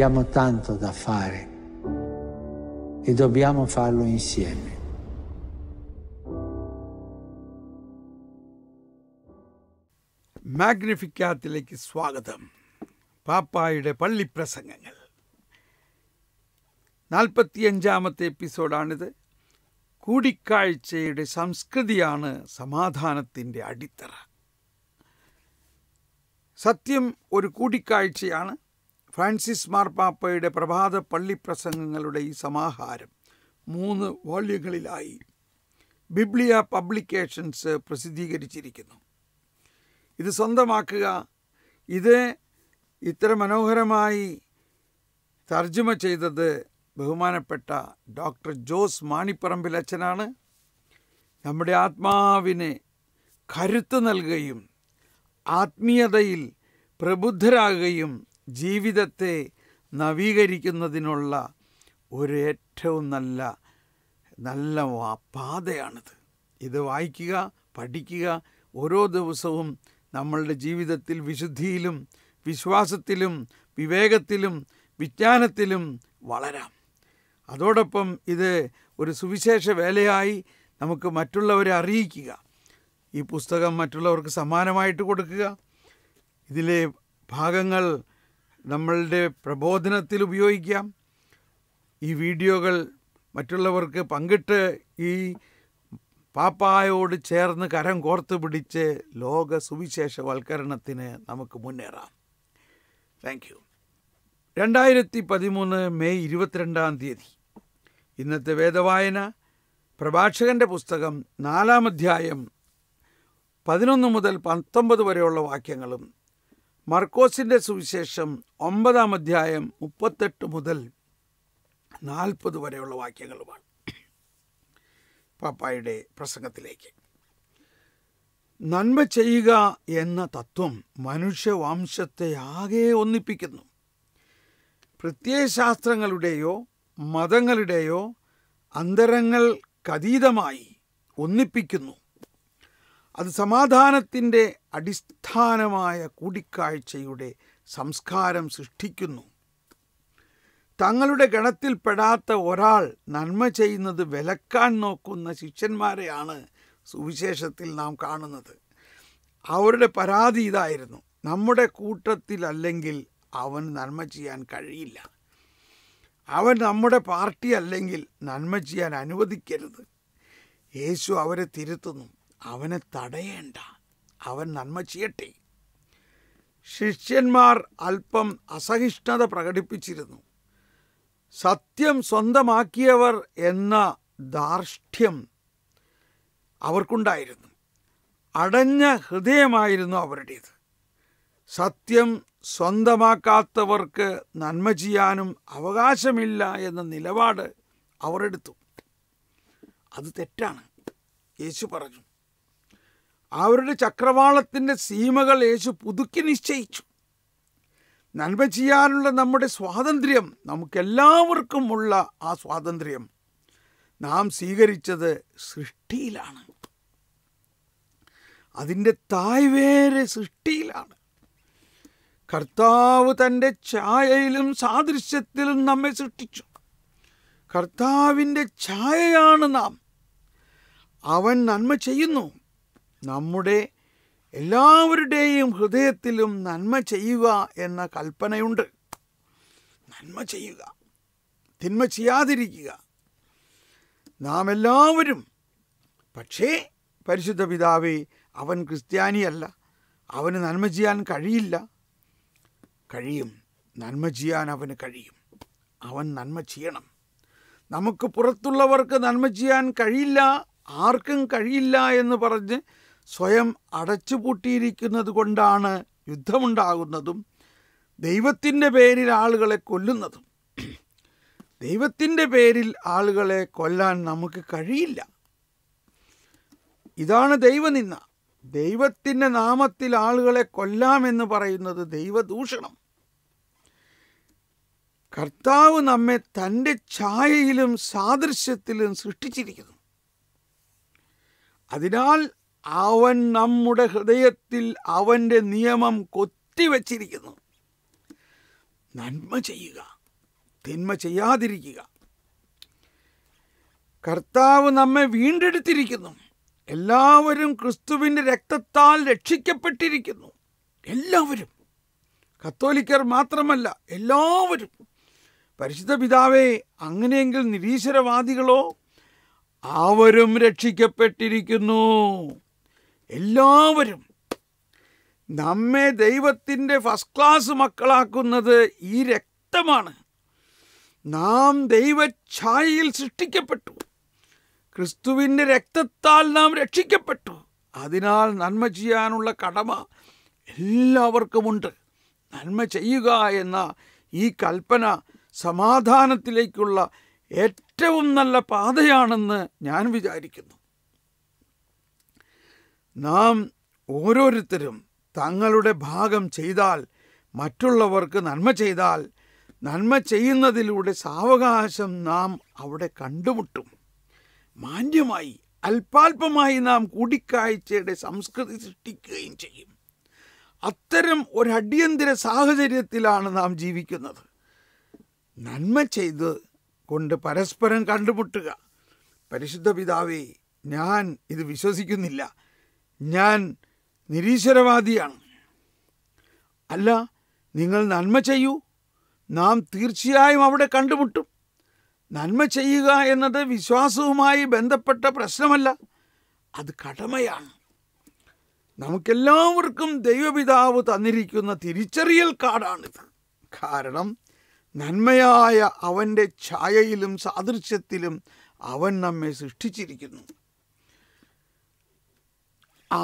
Abbiamo tanto da fare e dobbiamo farlo insieme. മാഗ്നിഫിക്കാത്തിലേക്ക് സ്വാഗതം പാപ്പായുടെ പള്ളിപ്രസംഗങ്ങൾ നാൽപ്പത്തിയഞ്ചാമത്തെ എപ്പിസോഡാണിത് കൂടിക്കാഴ്ചയുടെ സംസ്കൃതിയാണ് സമാധാനത്തിൻ്റെ അടിത്തറ സത്യം ഒരു കൂടിക്കാഴ്ചയാണ് ഫ്രാൻസിസ് മാർപ്പാപ്പയുടെ പ്രഭാത പള്ളി പ്രസംഗങ്ങളുടെ ഈ സമാഹാരം മൂന്ന് വോള്യങ്ങളിലായി ബിബ്ലിയ പബ്ലിക്കേഷൻസ് പ്രസിദ്ധീകരിച്ചിരിക്കുന്നു ഇത് സ്വന്തമാക്കുക ഇത് ഇത്ര മനോഹരമായി തർജ്ജമ ചെയ്തത് ബഹുമാനപ്പെട്ട ഡോക്ടർ ജോസ് മാണിപ്പറമ്പിൽ അച്ഛനാണ് നമ്മുടെ ആത്മാവിന് കരുത്ത് നൽകുകയും ആത്മീയതയിൽ പ്രബുദ്ധരാകുകയും ജീവിതത്തെ നവീകരിക്കുന്നതിനുള്ള ഒരു ഏറ്റവും നല്ല നല്ല പാതയാണിത് ഇത് വായിക്കുക പഠിക്കുക ഓരോ ദിവസവും നമ്മളുടെ ജീവിതത്തിൽ വിശുദ്ധിയിലും വിശ്വാസത്തിലും വിവേകത്തിലും വിജ്ഞാനത്തിലും വളരാം അതോടൊപ്പം ഇത് ഒരു സുവിശേഷ വേലയായി നമുക്ക് മറ്റുള്ളവരെ അറിയിക്കുക ഈ പുസ്തകം മറ്റുള്ളവർക്ക് സമ്മാനമായിട്ട് കൊടുക്കുക ഇതിലെ ഭാഗങ്ങൾ നമ്മളുടെ പ്രബോധനത്തിൽ ഉപയോഗിക്കാം ഈ വീഡിയോകൾ മറ്റുള്ളവർക്ക് പങ്കിട്ട് ഈ പാപ്പായോട് ചേർന്ന് കരം കോർത്ത് പിടിച്ച് ലോക സുവിശേഷവൽക്കരണത്തിന് നമുക്ക് മുന്നേറാം താങ്ക് യു രണ്ടായിരത്തി പതിമൂന്ന് മെയ് ഇരുപത്തിരണ്ടാം തീയതി ഇന്നത്തെ വേദവായന പ്രഭാഷകൻ്റെ പുസ്തകം നാലാം അധ്യായം പതിനൊന്ന് മുതൽ പത്തൊമ്പത് വരെയുള്ള വാക്യങ്ങളും മർക്കോസിൻ്റെ സുവിശേഷം ഒമ്പതാം അധ്യായം മുപ്പത്തെട്ട് മുതൽ നാൽപ്പത് വരെയുള്ള വാക്യങ്ങളുമാണ് പാപ്പായുടെ പ്രസംഗത്തിലേക്ക് നന്മ ചെയ്യുക എന്ന തത്വം മനുഷ്യവംശത്തെ ആകെ ഒന്നിപ്പിക്കുന്നു പ്രത്യയ ശാസ്ത്രങ്ങളുടെയോ മതങ്ങളുടെയോ കതീതമായി ഒന്നിപ്പിക്കുന്നു അത് സമാധാനത്തിൻ്റെ അടിസ്ഥാനമായ കൂടിക്കാഴ്ചയുടെ സംസ്കാരം സൃഷ്ടിക്കുന്നു തങ്ങളുടെ ഗണത്തിൽപ്പെടാത്ത ഒരാൾ നന്മ ചെയ്യുന്നത് വിലക്കാൻ നോക്കുന്ന ശിഷ്യന്മാരെയാണ് സുവിശേഷത്തിൽ നാം കാണുന്നത് അവരുടെ പരാതി ഇതായിരുന്നു നമ്മുടെ കൂട്ടത്തിലല്ലെങ്കിൽ അവൻ നന്മ ചെയ്യാൻ കഴിയില്ല അവൻ നമ്മുടെ പാർട്ടി അല്ലെങ്കിൽ നന്മ ചെയ്യാൻ അനുവദിക്കരുത് യേശു അവരെ തിരുത്തുന്നു അവനെ തടയേണ്ട അവൻ നന്മ ചെയ്യട്ടെ ശിഷ്യന്മാർ അല്പം അസഹിഷ്ണുത പ്രകടിപ്പിച്ചിരുന്നു സത്യം സ്വന്തമാക്കിയവർ എന്ന ദാർഷ്ട്യം അവർക്കുണ്ടായിരുന്നു അടഞ്ഞ ഹൃദയമായിരുന്നു അവരുടേത് സത്യം സ്വന്തമാക്കാത്തവർക്ക് നന്മ ചെയ്യാനും അവകാശമില്ല എന്ന നിലപാട് അവർ എടുത്തു അത് തെറ്റാണ് യേശു പറഞ്ഞു അവരുടെ ചക്രവാളത്തിൻ്റെ സീമകൾ യേശു പുതുക്കി നിശ്ചയിച്ചു നന്മ ചെയ്യാനുള്ള നമ്മുടെ സ്വാതന്ത്ര്യം നമുക്കെല്ലാവർക്കുമുള്ള ആ സ്വാതന്ത്ര്യം നാം സ്വീകരിച്ചത് സൃഷ്ടിയിലാണ് അതിൻ്റെ തായ്വേര് സൃഷ്ടിയിലാണ് കർത്താവ് തൻ്റെ ഛായയിലും സാദൃശ്യത്തിലും നമ്മെ സൃഷ്ടിച്ചു കർത്താവിൻ്റെ ഛായയാണ് നാം അവൻ നന്മ ചെയ്യുന്നു നമ്മുടെ എല്ലാവരുടെയും ഹൃദയത്തിലും നന്മ ചെയ്യുക എന്ന കൽപ്പനയുണ്ട് നന്മ ചെയ്യുക തിന്മ ചെയ്യാതിരിക്കുക നാം എല്ലാവരും പക്ഷേ പരിശുദ്ധ പിതാവേ അവൻ ക്രിസ്ത്യാനിയല്ല അവന് നന്മ ചെയ്യാൻ കഴിയില്ല കഴിയും നന്മ ചെയ്യാൻ അവന് കഴിയും അവൻ നന്മ ചെയ്യണം നമുക്ക് പുറത്തുള്ളവർക്ക് നന്മ ചെയ്യാൻ കഴിയില്ല ആർക്കും കഴിയില്ല എന്ന് പറഞ്ഞ് സ്വയം അടച്ചുപൂട്ടിയിരിക്കുന്നത് കൊണ്ടാണ് യുദ്ധമുണ്ടാകുന്നതും ദൈവത്തിൻ്റെ പേരിൽ ആളുകളെ കൊല്ലുന്നതും ദൈവത്തിൻ്റെ പേരിൽ ആളുകളെ കൊല്ലാൻ നമുക്ക് കഴിയില്ല ഇതാണ് ദൈവനിന്ന ദൈവത്തിൻ്റെ നാമത്തിൽ ആളുകളെ കൊല്ലാമെന്ന് പറയുന്നത് ദൈവദൂഷണം കർത്താവ് നമ്മെ തൻ്റെ ഛായയിലും സാദൃശ്യത്തിലും സൃഷ്ടിച്ചിരിക്കുന്നു അതിനാൽ അവൻ നമ്മുടെ ഹൃദയത്തിൽ അവൻ്റെ നിയമം കൊത്തിവെച്ചിരിക്കുന്നു നന്മ ചെയ്യുക തിന്മ ചെയ്യാതിരിക്കുക കർത്താവ് നമ്മെ വീണ്ടെടുത്തിരിക്കുന്നു എല്ലാവരും ക്രിസ്തുവിൻ്റെ രക്തത്താൽ രക്ഷിക്കപ്പെട്ടിരിക്കുന്നു എല്ലാവരും കത്തോലിക്കർ മാത്രമല്ല എല്ലാവരും പരിശുദ്ധ പിതാവേ അങ്ങനെയെങ്കിൽ നിരീശ്വരവാദികളോ അവരും രക്ഷിക്കപ്പെട്ടിരിക്കുന്നു എല്ലാവരും നമ്മെ ദൈവത്തിൻ്റെ ഫസ്റ്റ് ക്ലാസ് മക്കളാക്കുന്നത് ഈ രക്തമാണ് നാം ദൈവഛായയിൽ സൃഷ്ടിക്കപ്പെട്ടു ക്രിസ്തുവിൻ്റെ രക്തത്താൽ നാം രക്ഷിക്കപ്പെട്ടു അതിനാൽ നന്മ ചെയ്യാനുള്ള കടമ എല്ലാവർക്കുമുണ്ട് നന്മ ചെയ്യുക എന്ന ഈ കൽപ്പന സമാധാനത്തിലേക്കുള്ള ഏറ്റവും നല്ല പാതയാണെന്ന് ഞാൻ വിചാരിക്കുന്നു നാം ഓരോരുത്തരും തങ്ങളുടെ ഭാഗം ചെയ്താൽ മറ്റുള്ളവർക്ക് നന്മ ചെയ്താൽ നന്മ ചെയ്യുന്നതിലൂടെ സാവകാശം നാം അവിടെ കണ്ടുമുട്ടും മാന്യമായി അല്പാൽപമായി നാം കൂടിക്കാഴ്ചയുടെ സംസ്കൃതി സൃഷ്ടിക്കുകയും ചെയ്യും അത്തരം ഒരു അടിയന്തര സാഹചര്യത്തിലാണ് നാം ജീവിക്കുന്നത് നന്മ ചെയ്ത് കൊണ്ട് പരസ്പരം കണ്ടുമുട്ടുക പരിശുദ്ധ പിതാവേ ഞാൻ ഇത് വിശ്വസിക്കുന്നില്ല ഞാൻ നിരീശ്വരവാദിയാണ് അല്ല നിങ്ങൾ നന്മ ചെയ്യൂ നാം തീർച്ചയായും അവിടെ കണ്ടുമുട്ടും നന്മ ചെയ്യുക എന്നത് വിശ്വാസവുമായി ബന്ധപ്പെട്ട പ്രശ്നമല്ല അത് കടമയാണ് നമുക്കെല്ലാവർക്കും ദൈവപിതാവ് തന്നിരിക്കുന്ന തിരിച്ചറിയൽ കാർഡാണിത് കാരണം നന്മയായ അവൻ്റെ ഛായയിലും സാദൃശ്യത്തിലും അവൻ നമ്മെ സൃഷ്ടിച്ചിരിക്കുന്നു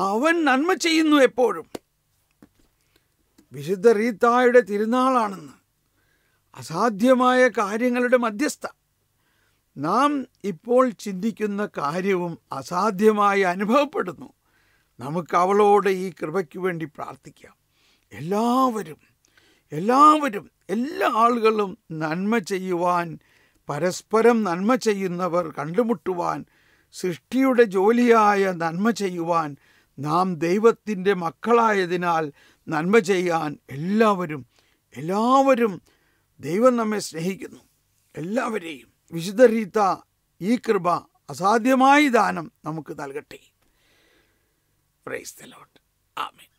അവൻ നന്മ ചെയ്യുന്നു എപ്പോഴും വിശുദ്ധ റീത്തായുടെ തിരുനാളാണെന്ന് അസാധ്യമായ കാര്യങ്ങളുടെ മധ്യസ്ഥ നാം ഇപ്പോൾ ചിന്തിക്കുന്ന കാര്യവും അസാധ്യമായി അനുഭവപ്പെടുന്നു നമുക്ക് അവളോട് ഈ കൃപയ്ക്ക് വേണ്ടി പ്രാർത്ഥിക്കാം എല്ലാവരും എല്ലാവരും എല്ലാ ആളുകളും നന്മ ചെയ്യുവാൻ പരസ്പരം നന്മ ചെയ്യുന്നവർ കണ്ടുമുട്ടുവാൻ സൃഷ്ടിയുടെ ജോലിയായ നന്മ ചെയ്യുവാൻ നാം ദൈവത്തിൻ്റെ മക്കളായതിനാൽ നന്മ ചെയ്യാൻ എല്ലാവരും എല്ലാവരും ദൈവം നമ്മെ സ്നേഹിക്കുന്നു എല്ലാവരെയും വിശുദ്ധ രീത ഈ കൃപ അസാധ്യമായ ദാനം നമുക്ക് നൽകട്ടെ പ്രൈസ് ദ ലോട്ട് ആമേൻ